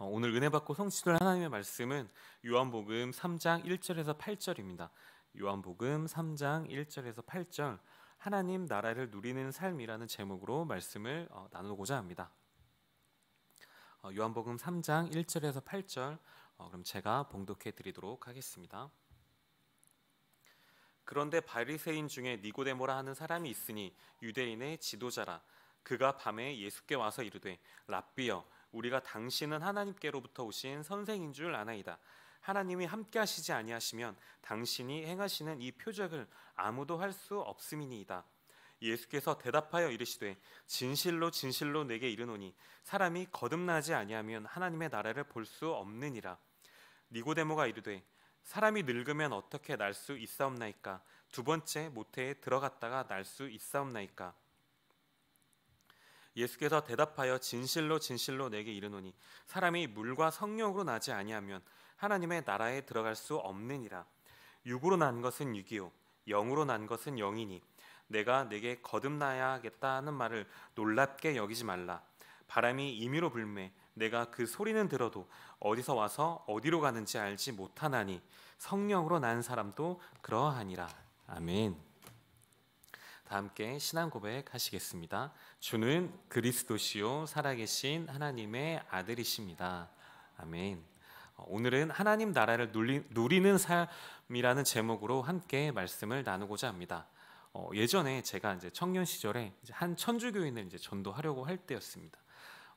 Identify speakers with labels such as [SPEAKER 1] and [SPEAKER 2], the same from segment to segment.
[SPEAKER 1] 어, 오늘 은혜 받고 성취될 하나님의 말씀은 요한복음 3장 1절에서 8절입니다. 요한복음 3장 1절에서 8절 하나님 나라를 누리는 삶이라는 제목으로 말씀을 어, 나누고자 합니다. 어, 요한복음 3장 1절에서 8절 그럼 제가 봉독해 드리도록 하겠습니다. 그런데 바리새인 중에 니고데모라 하는 사람이 있으니 유대인의 지도자라 그가 밤에 예수께 와서 이르되 랍비여 우리가 당신은 하나님께로부터 오신 선생인 줄 아나이다. 하나님이 함께 하시지 아니하시면 당신이 행하시는 이 표적을 아무도 할 수 없음이니이다. 예수께서 대답하여 이르시되 진실로 진실로 내게 이르노니 사람이 거듭나지 아니하면 하나님의 나라를 볼 수 없느니라. 니고데모가 이르되 사람이 늙으면 어떻게 날 수 있사옵나이까 두 번째 모태에 들어갔다가 날 수 있사옵나이까 예수께서 대답하여 진실로 진실로 내게 이르노니 사람이 물과 성령으로 나지 아니하면 하나님의 나라에 들어갈 수 없느니라 육으로 난 것은 육이요 영으로 난 것은 영이니 내가 내게 거듭나야 겠다 하는 말을 놀랍게 여기지 말라 바람이 임의로 불매 내가 그 소리는 들어도 어디서 와서 어디로 가는지 알지 못하나니 성령으로 난 사람도 그러하니라 아멘 다 함께 신앙 고백하시겠습니다. 주는 그리스도시요 살아계신 하나님의 아들이십니다. 아멘. 오늘은 하나님 나라를 누리는 삶이라는 제목으로 함께 말씀을 나누고자 합니다. 어, 예전에 제가 이제 청년 시절에 이제 한 천주교인을 이제 전도하려고 할 때였습니다.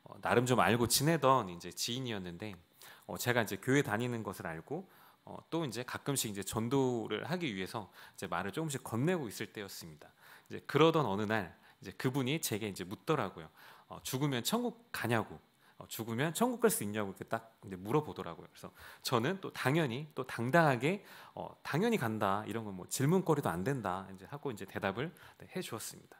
[SPEAKER 1] 어, 나름 좀 알고 지내던 이제 지인이었는데 어, 제가 이제 교회 다니는 것을 알고 어, 또 이제 가끔씩 이제 전도를 하기 위해서 이제 말을 조금씩 건네고 있을 때였습니다. 이제 그러던 어느 날 이제 그분이 제게 이제 묻더라고요. 어, 죽으면 천국 가냐고. 어, 죽으면 천국 갈 수 있냐고 이렇게 딱 이제 물어보더라고요. 그래서 저는 또 당연히 또 당당하게 어, 당연히 간다 이런 건 뭐 질문거리도 안 된다 이제 하고 이제 대답을 네, 해주었습니다.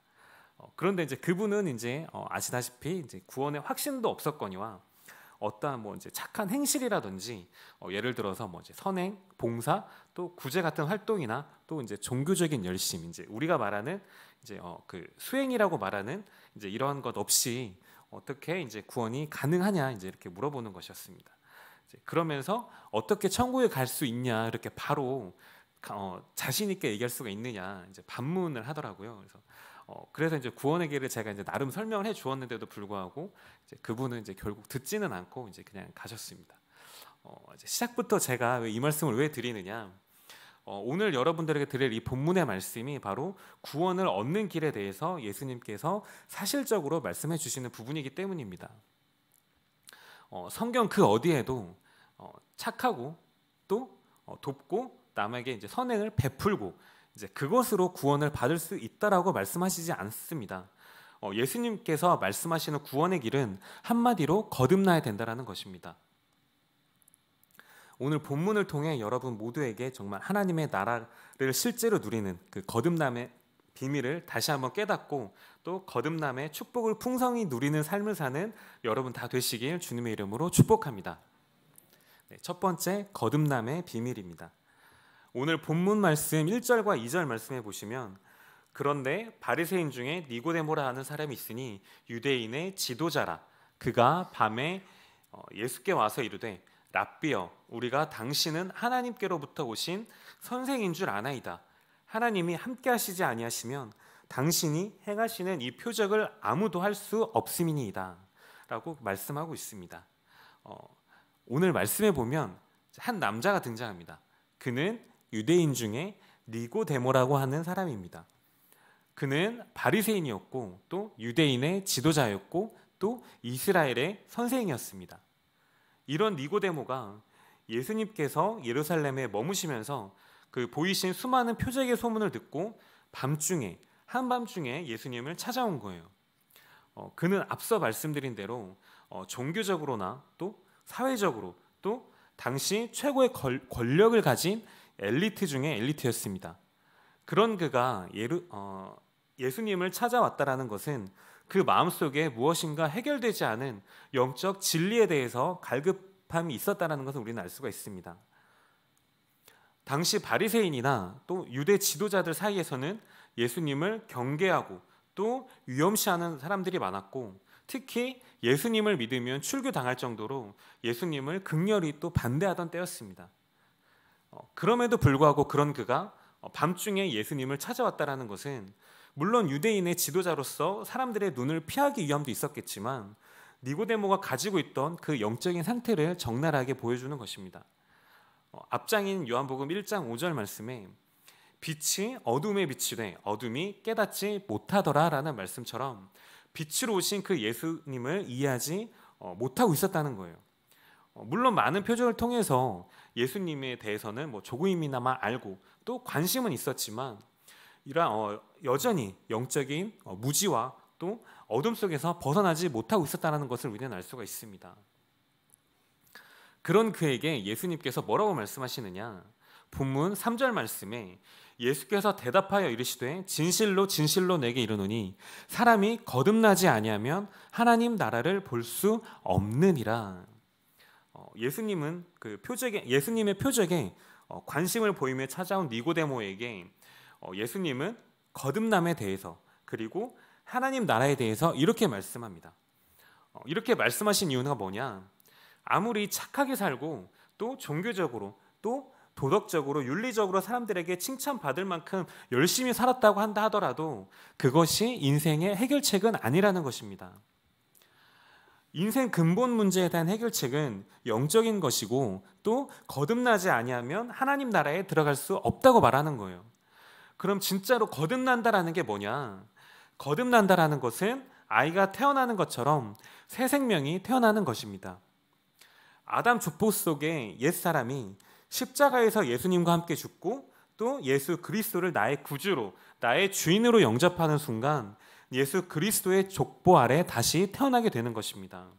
[SPEAKER 1] 어, 그런데 이제 그분은 이제 어, 아시다시피 이제 구원의 확신도 없었거니와 어떠한 뭐 이제 착한 행실이라든지 어, 예를 들어서 뭐 이제 선행, 봉사, 또 구제 같은 활동이나 또 이제 종교적인 열심, 이제 우리가 말하는 이제 어, 그 수행이라고 말하는 이제 이러한 것 없이 어떻게 이제 구원이 가능하냐 이제 이렇게 물어보는 것이었습니다. 그러면서 어떻게 천국에 갈 수 있냐 이렇게 바로 어, 자신 있게 얘기할 수가 있느냐 이제 반문을 하더라고요. 그래서 어, 그래서 이제 구원의 길을 제가 이제 나름 설명을 해 주었는데도 불구하고 이제 그분은 이제 결국 듣지는 않고 이제 그냥 가셨습니다. 어, 이제 시작부터 제가 이 말씀을 왜 드리느냐? 어, 오늘 여러분들에게 드릴 이 본문의 말씀이 바로 구원을 얻는 길에 대해서 예수님께서 사실적으로 말씀해 주시는 부분이기 때문입니다. 어, 성경 그 어디에도 어, 착하고 또 어, 돕고 남에게 이제 선행을 베풀고 이제 그것으로 구원을 받을 수 있다라고 말씀하시지 않습니다. 어, 예수님께서 말씀하시는 구원의 길은 한마디로 거듭나야 된다라는 것입니다. 오늘 본문을 통해 여러분 모두에게 정말 하나님의 나라를 실제로 누리는 그 거듭남의 비밀을 다시 한번 깨닫고 또 거듭남의 축복을 풍성히 누리는 삶을 사는 여러분 다 되시길 주님의 이름으로 축복합니다. 네, 첫 번째 거듭남의 비밀입니다. 오늘 본문 말씀 1절과 2절 말씀해 보시면 그런데 바리새인 중에 니고데모라 하는 사람이 있으니 유대인의 지도자라 그가 밤에 어, 예수께 와서 이르되 랍비여 우리가 당신은 하나님께로부터 오신 선생인 줄 아나이다 하나님이 함께 하시지 아니하시면 당신이 행하시는 이 표적을 아무도 할 수 없음이니이다 라고 말씀하고 있습니다 어, 오늘 말씀해 보면 한 남자가 등장합니다 그는 유대인 중에 니고데모라고 하는 사람입니다. 그는 바리새인이었고 또 유대인의 지도자였고 또 이스라엘의 선생이었습니다. 이런 니고데모가 예수님께서 예루살렘에 머무시면서 그 보이신 수많은 표적의 소문을 듣고 밤중에 한밤중에 예수님을 찾아온 거예요. 어, 그는 앞서 말씀드린 대로 어, 종교적으로나 또 사회적으로 또 당시 최고의 걸, 권력을 가진 엘리트 중에 엘리트였습니다. 그런 그가 예루, 어, 예수님을 찾아왔다라는 것은 그 마음속에 무엇인가 해결되지 않은 영적 진리에 대해서 갈급함이 있었다라는 것을 우리는 알 수가 있습니다. 당시 바리새인이나 또 유대 지도자들 사이에서는 예수님을 경계하고 또 위험시하는 사람들이 많았고 특히 예수님을 믿으면 출교당할 정도로 예수님을 극렬히 또 반대하던 때였습니다. 어, 그럼에도 불구하고 그런 그가 어, 밤중에 예수님을 찾아왔다라는 것은 물론 유대인의 지도자로서 사람들의 눈을 피하기 위함도 있었겠지만 니고데모가 가지고 있던 그 영적인 상태를 적나라하게 보여주는 것입니다. 어, 앞장인 요한복음 1장 5절 말씀에 빛이 어둠에 비치되 어둠이 깨닫지 못하더라라는 말씀처럼 빛으로 오신 그 예수님을 이해하지 못하고 있었다는 거예요. 물론 많은 표적을 통해서 예수님에 대해서는 뭐 조금이나마 알고 또 관심은 있었지만 이런 어, 여전히 영적인 어, 무지와 또 어둠 속에서 벗어나지 못하고 있었다는 것을 우리는 알 수가 있습니다. 그런 그에게 예수님께서 뭐라고 말씀하시느냐? 본문 3절 말씀에 예수께서 대답하여 이르시되 진실로 진실로 내게 이르노니 사람이 거듭나지 아니하면 하나님 나라를 볼 수 없느니라. 어, 예수님은 그 표적에 예수님의 표적에 어, 관심을 보이며 찾아온 니고데모에게 어, 예수님은 거듭남에 대해서 그리고 하나님 나라에 대해서 이렇게 말씀합니다. 이렇게 말씀하신 이유가 뭐냐? 아무리 착하게 살고 또 종교적으로 또 도덕적으로 윤리적으로 사람들에게 칭찬받을 만큼 열심히 살았다고 한다 하더라도 그것이 인생의 해결책은 아니라는 것입니다. 인생 근본 문제에 대한 해결책은 영적인 것이고 또 거듭나지 아니하면 하나님 나라에 들어갈 수 없다고 말하는 거예요. 그럼 진짜로 거듭난다라는 게 뭐냐? 거듭난다라는 것은 아이가 태어나는 것처럼 새 생명이 태어나는 것입니다. 아담 조폭 속에 옛 사람이 십자가에서 예수님과 함께 죽고 또 예수 그리스도를 나의 구주로 나의 주인으로 영접하는 순간 예수 그리스도의 족보 아래 다시 태어나게 되는 것입니다.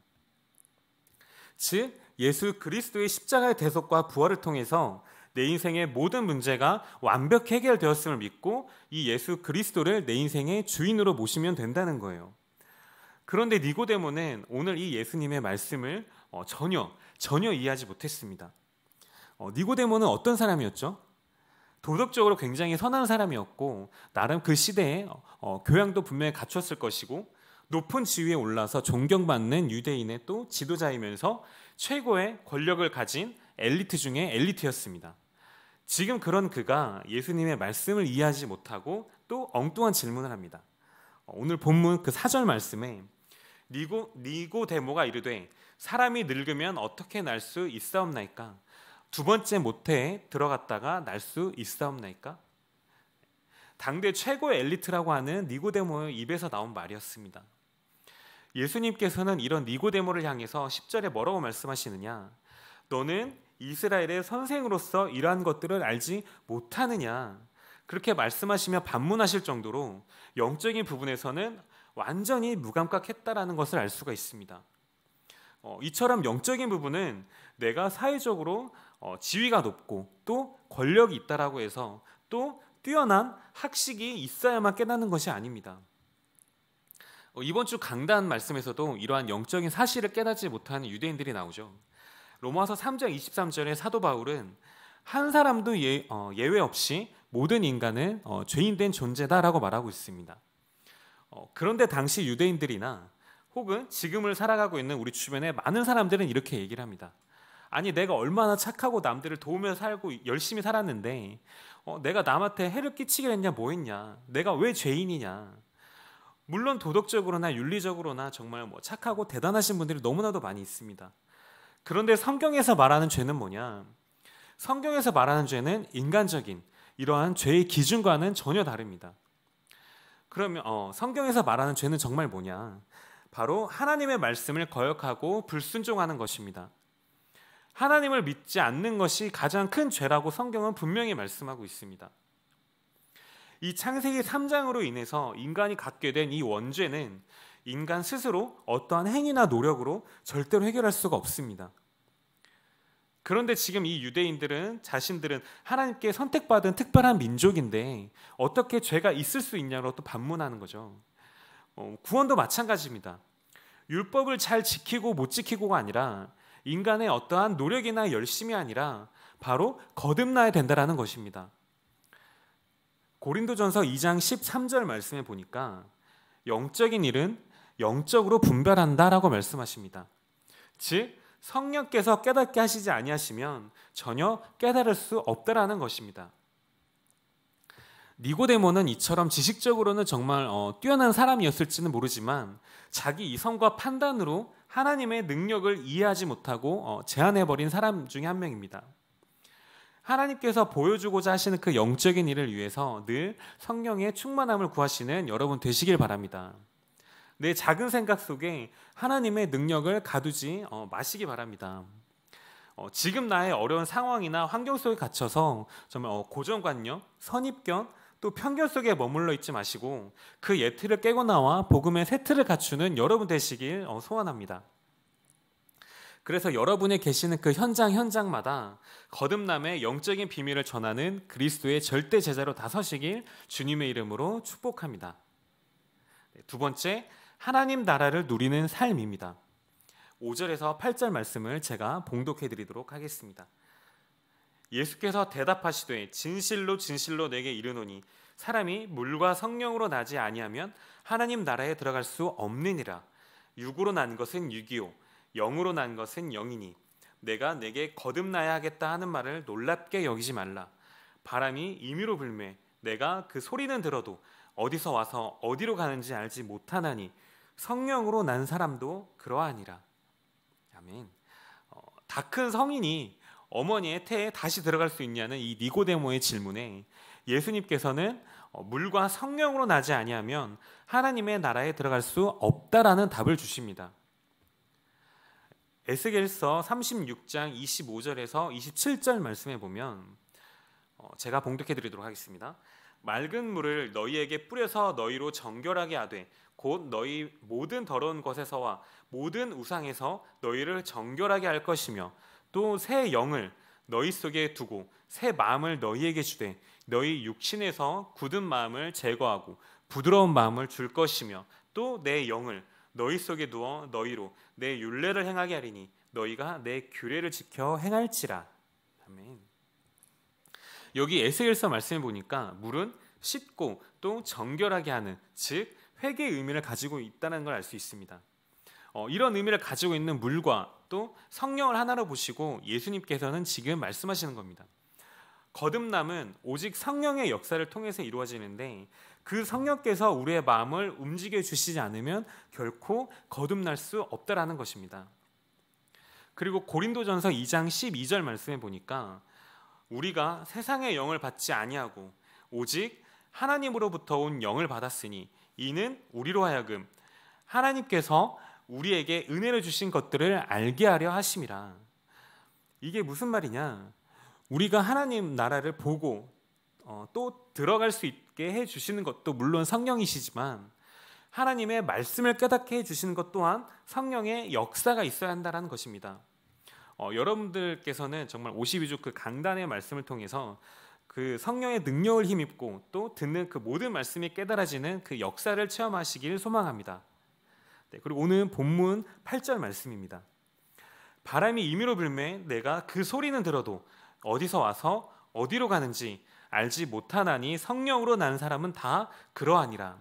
[SPEAKER 1] 즉 예수 그리스도의 십자가의 대속과 부활을 통해서 내 인생의 모든 문제가 완벽히 해결되었음을 믿고 이 예수 그리스도를 내 인생의 주인으로 모시면 된다는 거예요. 그런데 니고데모는 오늘 이 예수님의 말씀을 어, 전혀 전혀 이해하지 못했습니다. 어, 니고데모는 어떤 사람이었죠? 도덕적으로 굉장히 선한 사람이었고 나름 그 시대에 어, 어, 교양도 분명히 갖췄을 것이고 높은 지위에 올라서 존경받는 유대인의 또 지도자이면서 최고의 권력을 가진 엘리트 중에 엘리트였습니다. 지금 그런 그가 예수님의 말씀을 이해하지 못하고 또 엉뚱한 질문을 합니다. 어, 오늘 본문 그 사절 말씀에 니고 니고데모가 이르되 사람이 늙으면 어떻게 날 수 있사옵나이까 두 번째 모태에 들어갔다가 날 수 있사옵나이까? 당대 최고의 엘리트라고 하는 니고데모의 입에서 나온 말이었습니다. 예수님께서는 이런 니고데모를 향해서 10절에 뭐라고 말씀하시느냐? 너는 이스라엘의 선생으로서 이러한 것들을 알지 못하느냐? 그렇게 말씀하시며 반문하실 정도로 영적인 부분에서는 완전히 무감각했다라는 것을 알 수가 있습니다. 어, 이처럼 영적인 부분은 내가 사회적으로 어, 지위가 높고 또 권력이 있다라고 해서 또 뛰어난 학식이 있어야만 깨닫는 것이 아닙니다. 어, 이번 주 강단 말씀에서도 이러한 영적인 사실을 깨닫지 못하는 유대인들이 나오죠. 로마서 3장 23절에 사도 바울은 한 사람도 예, 어, 외 없이 모든 인간은 어, 죄인된 존재다라고 말하고 있습니다. 어, 그런데 당시 유대인들이나 혹은 지금을 살아가고 있는 우리 주변의 많은 사람들은 이렇게 얘기를 합니다. 아니 내가 얼마나 착하고 남들을 도우며 살고 열심히 살았는데 어, 내가 남한테 해를 끼치게 했냐 뭐 했냐 내가 왜 죄인이냐 물론 도덕적으로나 윤리적으로나 정말 뭐 착하고 대단하신 분들이 너무나도 많이 있습니다. 그런데 성경에서 말하는 죄는 뭐냐? 성경에서 말하는 죄는 인간적인 이러한 죄의 기준과는 전혀 다릅니다. 그러면 어, 성경에서 말하는 죄는 정말 뭐냐? 바로 하나님의 말씀을 거역하고 불순종하는 것입니다. 하나님을 믿지 않는 것이 가장 큰 죄라고 성경은 분명히 말씀하고 있습니다. 이 창세기 3장으로 인해서 인간이 갖게 된 이 원죄는 인간 스스로 어떠한 행위나 노력으로 절대로 해결할 수가 없습니다. 그런데 지금 이 유대인들은 자신들은 하나님께 선택받은 특별한 민족인데 어떻게 죄가 있을 수 있냐로 또 반문하는 거죠. 어, 구원도 마찬가지입니다. 율법을 잘 지키고 못 지키고가 아니라 인간의 어떠한 노력이나 열심이 아니라 바로 거듭나야 된다라는 것입니다. 고린도전서 2장 13절 말씀에 보니까 영적인 일은 영적으로 분별한다라고 말씀하십니다. 즉 성령께서 깨닫게 하시지 아니하시면 전혀 깨달을 수 없다라는 것입니다. 니고데모는 이처럼 지식적으로는 정말 어, 뛰어난 사람이었을지는 모르지만 자기 이성과 판단으로 하나님의 능력을 이해하지 못하고 어, 제한해버린 사람 중에 한 명입니다. 하나님께서 보여주고자 하시는 그 영적인 일을 위해서 늘 성령의 충만함을 구하시는 여러분 되시길 바랍니다. 내 작은 생각 속에 하나님의 능력을 가두지 어, 마시기 바랍니다. 어, 지금 나의 어려운 상황이나 환경 속에 갇혀서 정말 어, 고정관념, 선입견, 또 편견 속에 머물러 있지 마시고 그 예틀을 깨고 나와 복음의 세트를 갖추는 여러분 되시길 어, 소원합니다. 그래서 여러분이 계시는 그 현장 현장마다 거듭남의 영적인 비밀을 전하는 그리스도의 절대 제자로 다서시길 주님의 이름으로 축복합니다. 네, 두 번째, 하나님 나라를 누리는 삶입니다. 5절에서 8절 말씀을 제가 봉독해 드리도록 하겠습니다. 예수께서 대답하시되 진실로 진실로 내게 이르노니 사람이 물과 성령으로 나지 아니하면 하나님 나라에 들어갈 수 없느니라 육으로 난 것은 육이요 영으로 난 것은 영이니 내가 내게 거듭나야 하겠다 하는 말을 놀랍게 여기지 말라 바람이 임의로 불매 내가 그 소리는 들어도 어디서 와서 어디로 가는지 알지 못하나니 성령으로 난 사람도 그러하니라 아멘 어, 다큰 성인이 어머니의 태에 다시 들어갈 수 있냐는 이 니고데모의 질문에 예수님께서는 어, 물과 성령으로 나지 아니하면 하나님의 나라에 들어갈 수 없다라는 답을 주십니다. 에스겔서 36장 25절에서 27절 말씀에 보면 어, 제가 봉독해 드리도록 하겠습니다. 맑은 물을 너희에게 뿌려서 너희로 정결하게 하되 곧 너희 모든 더러운 것에서와 모든 우상에서 너희를 정결하게 할 것이며 또새 영을 너희 속에 두고 새 마음을 너희에게 주되 너희 육신에서 굳은 마음을 제거하고 부드러운 마음을 줄 것이며 또 내 영을 너희 속에 누워 너희로 내율례를 행하게 하리니 너희가 내 규례를 지켜 행할지라 아멘. 여기 에스겔서 말씀해 보니까 물은 씻고 또 정결하게 하는 즉 회개의 의미를 가지고 있다는 걸 알 수 있습니다. 어, 이런 의미를 가지고 있는 물과 또 성령을 하나로 보시고 예수님께서는 지금 말씀하시는 겁니다. 거듭남은 오직 성령의 역사를 통해서 이루어지는데 그 성령께서 우리의 마음을 움직여 주시지 않으면 결코 거듭날 수 없다라는 것입니다. 그리고 고린도전서 2장 12절 말씀에 보니까 우리가 세상의 영을 받지 아니하고 오직 하나님으로부터 온 영을 받았으니 이는 우리로 하여금 하나님께서 우리에게 은혜를 주신 것들을 알게 하려 하심이라. 이게 무슨 말이냐? 우리가 하나님 나라를 보고 어, 또 들어갈 수 있게 해 주시는 것도 물론 성령이시지만 하나님의 말씀을 깨닫게 해 주시는 것 또한 성령의 역사가 있어야 한다는 것입니다. 어, 여러분들께서는 정말 52주 그 강단의 말씀을 통해서 그 성령의 능력을 힘입고 또 듣는 그 모든 말씀이 깨달아지는 그 역사를 체험하시길 소망합니다. 네, 그리고 오늘 본문 8절 말씀입니다. 바람이 임의로 불매 내가 그 소리는 들어도 어디서 와서 어디로 가는지 알지 못하나니 성령으로 난 사람은 다 그러하니라.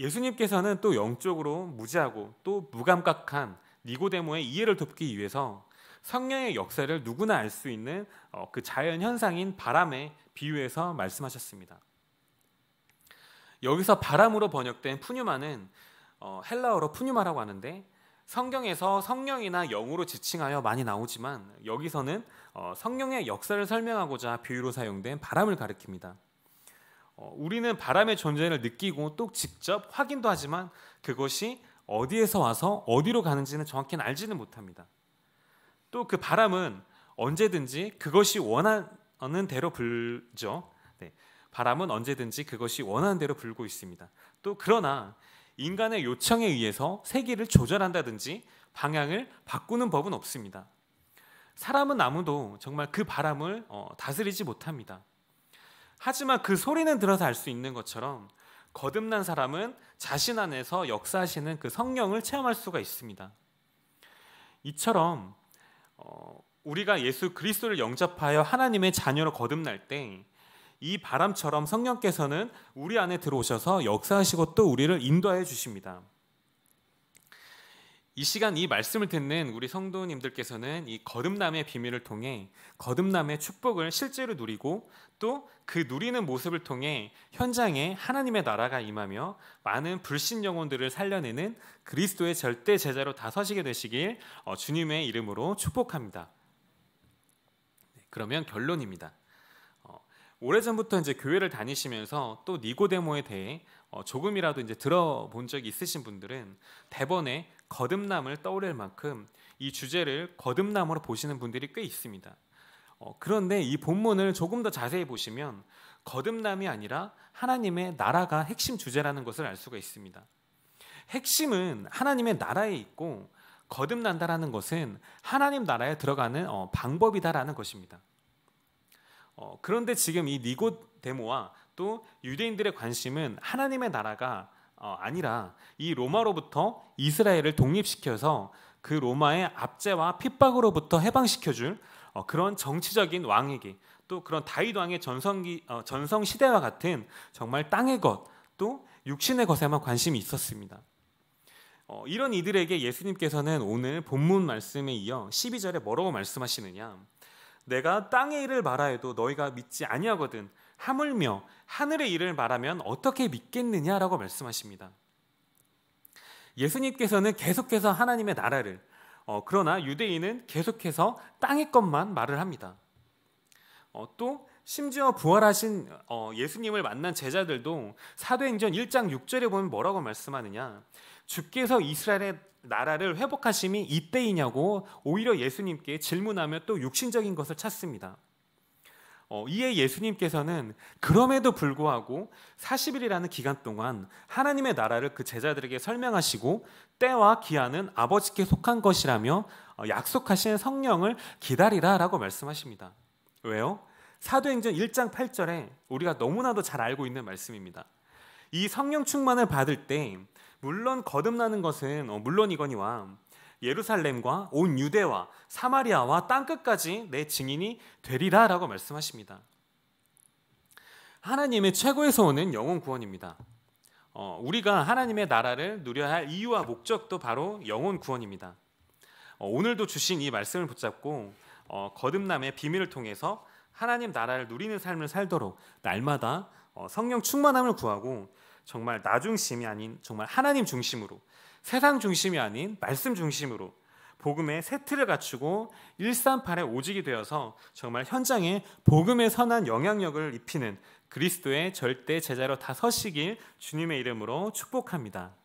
[SPEAKER 1] 예수님께서는 또 영적으로 무지하고 또 무감각한 니고데모의 이해를 돕기 위해서 성령의 역사를 누구나 알 수 있는 어, 그 자연 현상인 바람에 비유해서 말씀하셨습니다. 여기서 바람으로 번역된 푸뉴마는 어, 헬라어로 푸뉴마라고 하는데 성경에서 성령이나 영으로 지칭하여 많이 나오지만 여기서는 어, 성령의 역사를 설명하고자 비유로 사용된 바람을 가리킵니다. 어, 우리는 바람의 존재를 느끼고 또 직접 확인도 하지만 그것이 어디에서 와서 어디로 가는지는 정확히는 알지는 못합니다. 또 그 바람은 언제든지 그것이 원하는 대로 불죠. 네, 바람은 언제든지 그것이 원하는 대로 불고 있습니다. 또 그러나 인간의 요청에 의해서 세계를 조절한다든지 방향을 바꾸는 법은 없습니다. 사람은 아무도 정말 그 바람을 어, 다스리지 못합니다. 하지만 그 소리는 들어서 알 수 있는 것처럼 거듭난 사람은 자신 안에서 역사하시는 그 성령을 체험할 수가 있습니다. 이처럼 어, 우리가 예수 그리스도를 영접하여 하나님의 자녀로 거듭날 때이 바람처럼 성령께서는 우리 안에 들어오셔서 역사하시고 또 우리를 인도해 주십니다. 이 시간 이 말씀을 듣는 우리 성도님들께서는 이 거듭남의 비밀을 통해 거듭남의 축복을 실제로 누리고 또 그 누리는 모습을 통해 현장에 하나님의 나라가 임하며 많은 불신 영혼들을 살려내는 그리스도의 절대 제자로 다서시게 되시길 어, 주님의 이름으로 축복합니다. 네, 그러면 결론입니다. 오래전부터 이제 교회를 다니시면서 또 니고데모에 대해 어, 조금이라도 이제 들어본 적이 있으신 분들은 대번에 거듭남을 떠올릴 만큼 이 주제를 거듭남으로 보시는 분들이 꽤 있습니다. 어, 그런데 이 본문을 조금 더 자세히 보시면 거듭남이 아니라 하나님의 나라가 핵심 주제라는 것을 알 수가 있습니다. 핵심은 하나님의 나라에 있고 거듭난다라는 것은 하나님 나라에 들어가는 어, 방법이다라는 것입니다. 어, 그런데 지금 이 니고데모와 또 유대인들의 관심은 하나님의 나라가 어, 아니라 이 로마로부터 이스라엘을 독립시켜서 그 로마의 압제와 핍박으로부터 해방시켜줄 어, 그런 정치적인 왕에게 또 그런 다윗 왕의 전성기 어, 전성 시대와 같은 정말 땅의 것 또 육신의 것에만 관심이 있었습니다. 어, 이런 이들에게 예수님께서는 오늘 본문 말씀에 이어 12절에 뭐라고 말씀하시느냐? 내가 땅의 일을 말하여도 너희가 믿지 아니하거든 하물며 하늘의 일을 말하면 어떻게 믿겠느냐라고 말씀하십니다. 예수님께서는 계속해서 하나님의 나라를 어, 그러나 유대인은 계속해서 땅의 것만 말을 합니다. 어, 또 심지어 부활하신 어, 예수님을 만난 제자들도 사도행전 1장 6절에 보면 뭐라고 말씀하느냐 주께서 이스라엘의 나라를 회복하심이 이때이냐고 오히려 예수님께 질문하며 또 육신적인 것을 찾습니다. 어, 이에 예수님께서는 그럼에도 불구하고 40일이라는 기간 동안 하나님의 나라를 그 제자들에게 설명하시고 때와 기한은 아버지께 속한 것이라며 어, 약속하신 성령을 기다리라 라고 말씀하십니다. 왜요? 사도행전 1장 8절에 우리가 너무나도 잘 알고 있는 말씀입니다. 이 성령 충만을 받을 때 물론 거듭나는 것은 어, 물론이거니와 예루살렘과 온 유대와 사마리아와 땅 끝까지 내 증인이 되리라라고 말씀하십니다. 하나님의 최고에서 오는 영혼 구원입니다. 어, 우리가 하나님의 나라를 누려야 할 이유와 목적도 바로 영혼 구원입니다. 어, 오늘도 주신 이 말씀을 붙잡고 어, 거듭남의 비밀을 통해서 하나님 나라를 누리는 삶을 살도록 날마다 어, 성령 충만함을 구하고 정말 나 중심이 아닌 정말 하나님 중심으로 세상 중심이 아닌 말씀 중심으로 복음의 세트를 갖추고 138에 오직이 되어서 정말 현장에 복음의 선한 영향력을 입히는 그리스도의 절대 제자로 다 서시길 주님의 이름으로 축복합니다.